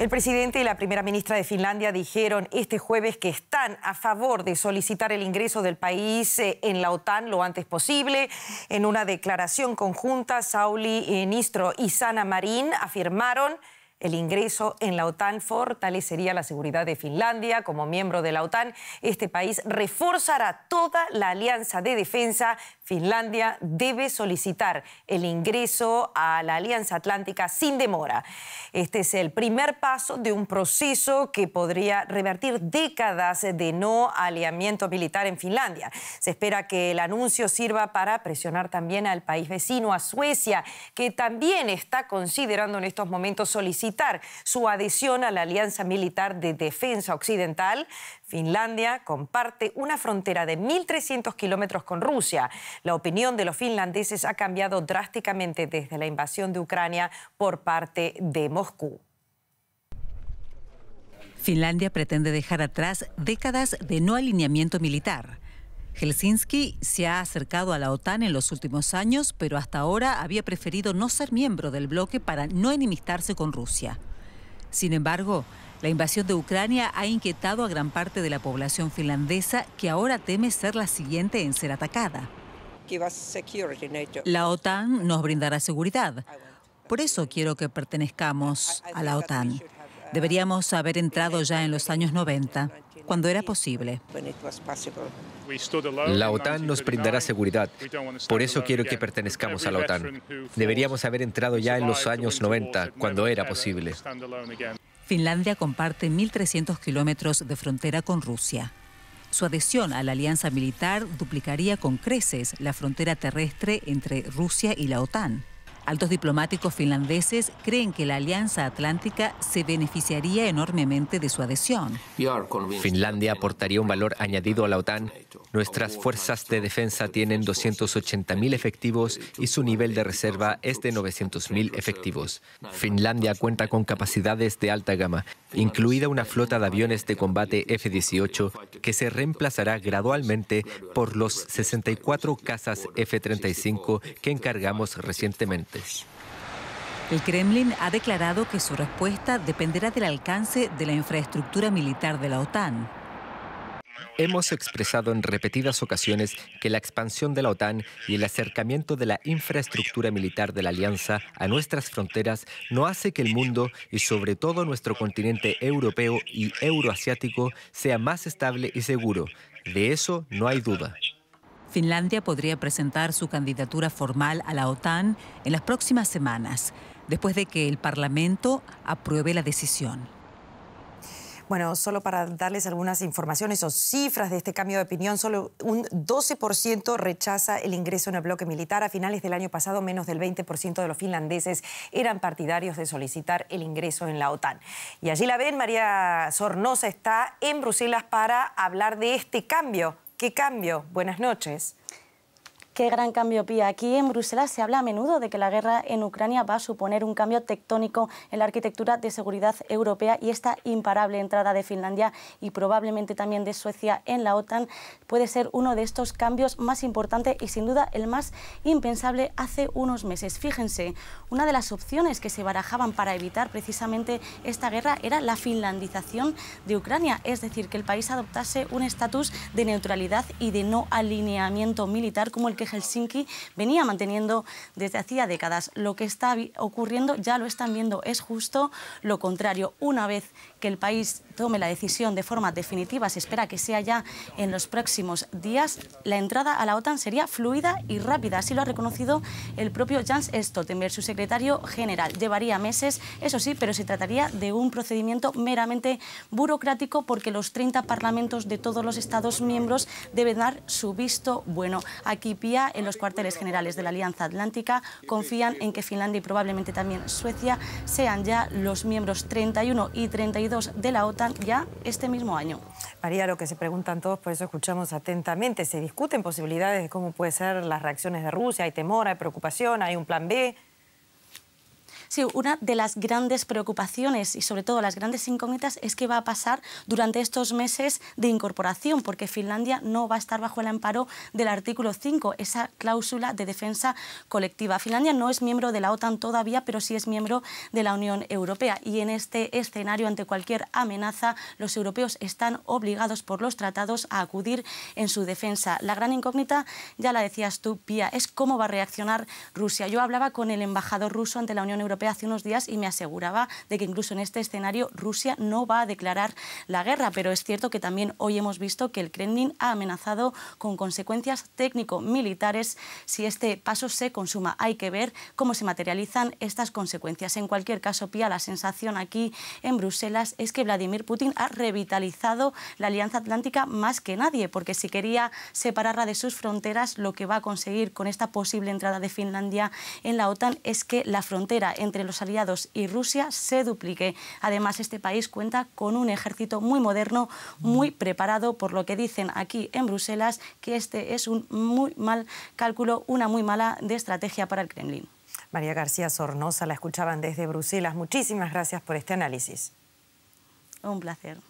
El presidente y la primera ministra de Finlandia dijeron este jueves que están a favor de solicitar el ingreso del país eh, en la OTAN lo antes posible. En una declaración conjunta, Sauli eh, Nistro y Sana Marín afirmaron el ingreso en la OTAN fortalecería la seguridad de Finlandia como miembro de la OTAN. Este país reforzará toda la alianza de defensa. Finlandia debe solicitar el ingreso a la Alianza Atlántica sin demora. Este es el primer paso de un proceso que podría revertir décadas de no aliamiento militar en Finlandia. Se espera que el anuncio sirva para presionar también al país vecino, a Suecia, que también está considerando en estos momentos solicitar su adhesión a la Alianza Militar de Defensa Occidental. Finlandia comparte una frontera de 1.300 kilómetros con Rusia. La opinión de los finlandeses ha cambiado drásticamente desde la invasión de Ucrania por parte de Moscú. Finlandia pretende dejar atrás décadas de no alineamiento militar Helsinki se ha acercado a la OTAN en los últimos años, pero hasta ahora había preferido no ser miembro del bloque para no enemistarse con Rusia. Sin embargo, la invasión de Ucrania ha inquietado a gran parte de la población finlandesa que ahora teme ser la siguiente en ser atacada. La OTAN nos brindará seguridad. Por eso quiero que pertenezcamos a la OTAN. Uh, Deberíamos haber entrado ya en los años 90, cuando era posible. La OTAN nos brindará seguridad. Por eso quiero que pertenezcamos a la OTAN. Deberíamos haber entrado ya en los años 90, cuando era posible. Finlandia comparte 1.300 kilómetros de frontera con Rusia. Su adhesión a la alianza militar duplicaría con creces la frontera terrestre entre Rusia y la OTAN. Altos diplomáticos finlandeses creen que la Alianza Atlántica se beneficiaría enormemente de su adhesión. Finlandia aportaría un valor añadido a la OTAN. Nuestras fuerzas de defensa tienen 280.000 efectivos y su nivel de reserva es de 900.000 efectivos. Finlandia cuenta con capacidades de alta gama, incluida una flota de aviones de combate F-18 que se reemplazará gradualmente por los 64 casas F-35 que encargamos recientemente. El Kremlin ha declarado que su respuesta dependerá del alcance de la infraestructura militar de la OTAN. Hemos expresado en repetidas ocasiones que la expansión de la OTAN y el acercamiento de la infraestructura militar de la Alianza a nuestras fronteras no hace que el mundo y sobre todo nuestro continente europeo y euroasiático sea más estable y seguro. De eso no hay duda. Finlandia podría presentar su candidatura formal a la OTAN en las próximas semanas, después de que el Parlamento apruebe la decisión. Bueno, solo para darles algunas informaciones o cifras de este cambio de opinión, solo un 12% rechaza el ingreso en el bloque militar. A finales del año pasado, menos del 20% de los finlandeses eran partidarios de solicitar el ingreso en la OTAN. Y allí la ven, María Sornosa está en Bruselas para hablar de este cambio ¿Qué cambio? Buenas noches. Qué gran cambio, Pía. Aquí en Bruselas se habla a menudo de que la guerra en Ucrania va a suponer un cambio tectónico en la arquitectura de seguridad europea y esta imparable entrada de Finlandia y probablemente también de Suecia en la OTAN puede ser uno de estos cambios más importantes y sin duda el más impensable hace unos meses. Fíjense, una de las opciones que se barajaban para evitar precisamente esta guerra era la finlandización de Ucrania, es decir, que el país adoptase un estatus de neutralidad y de no alineamiento militar como el que Helsinki venía manteniendo desde hacía décadas. Lo que está ocurriendo ya lo están viendo, es justo lo contrario. Una vez que el país tome la decisión de forma definitiva, se espera que sea ya en los próximos días, la entrada a la OTAN sería fluida y rápida. Así lo ha reconocido el propio Jans Stoltenberg, su secretario general. Llevaría meses, eso sí, pero se trataría de un procedimiento meramente burocrático porque los 30 parlamentos de todos los Estados miembros deben dar su visto bueno. Aquí pia en los cuarteles generales de la Alianza Atlántica confían en que Finlandia y probablemente también Suecia sean ya los miembros 31 y 32 de la OTAN ya este mismo año. María, lo que se preguntan todos, por eso escuchamos atentamente, se discuten posibilidades de cómo pueden ser las reacciones de Rusia, hay temor, hay preocupación, hay un plan B. Sí, una de las grandes preocupaciones y sobre todo las grandes incógnitas es qué va a pasar durante estos meses de incorporación, porque Finlandia no va a estar bajo el amparo del artículo 5, esa cláusula de defensa colectiva. Finlandia no es miembro de la OTAN todavía, pero sí es miembro de la Unión Europea y en este escenario, ante cualquier amenaza, los europeos están obligados por los tratados a acudir en su defensa. La gran incógnita, ya la decías tú, Pía, es cómo va a reaccionar Rusia. Yo hablaba con el embajador ruso ante la Unión Europea hace unos días y me aseguraba de que incluso en este escenario Rusia no va a declarar la guerra, pero es cierto que también hoy hemos visto que el Kremlin ha amenazado con consecuencias técnico-militares si este paso se consuma. Hay que ver cómo se materializan estas consecuencias. En cualquier caso, Pía, la sensación aquí en Bruselas es que Vladimir Putin ha revitalizado la Alianza Atlántica más que nadie, porque si quería separarla de sus fronteras, lo que va a conseguir con esta posible entrada de Finlandia en la OTAN es que la frontera entre entre los aliados y Rusia se duplique. Además, este país cuenta con un ejército muy moderno, muy preparado, por lo que dicen aquí en Bruselas que este es un muy mal cálculo, una muy mala de estrategia para el Kremlin. María García Sornosa la escuchaban desde Bruselas. Muchísimas gracias por este análisis. Un placer.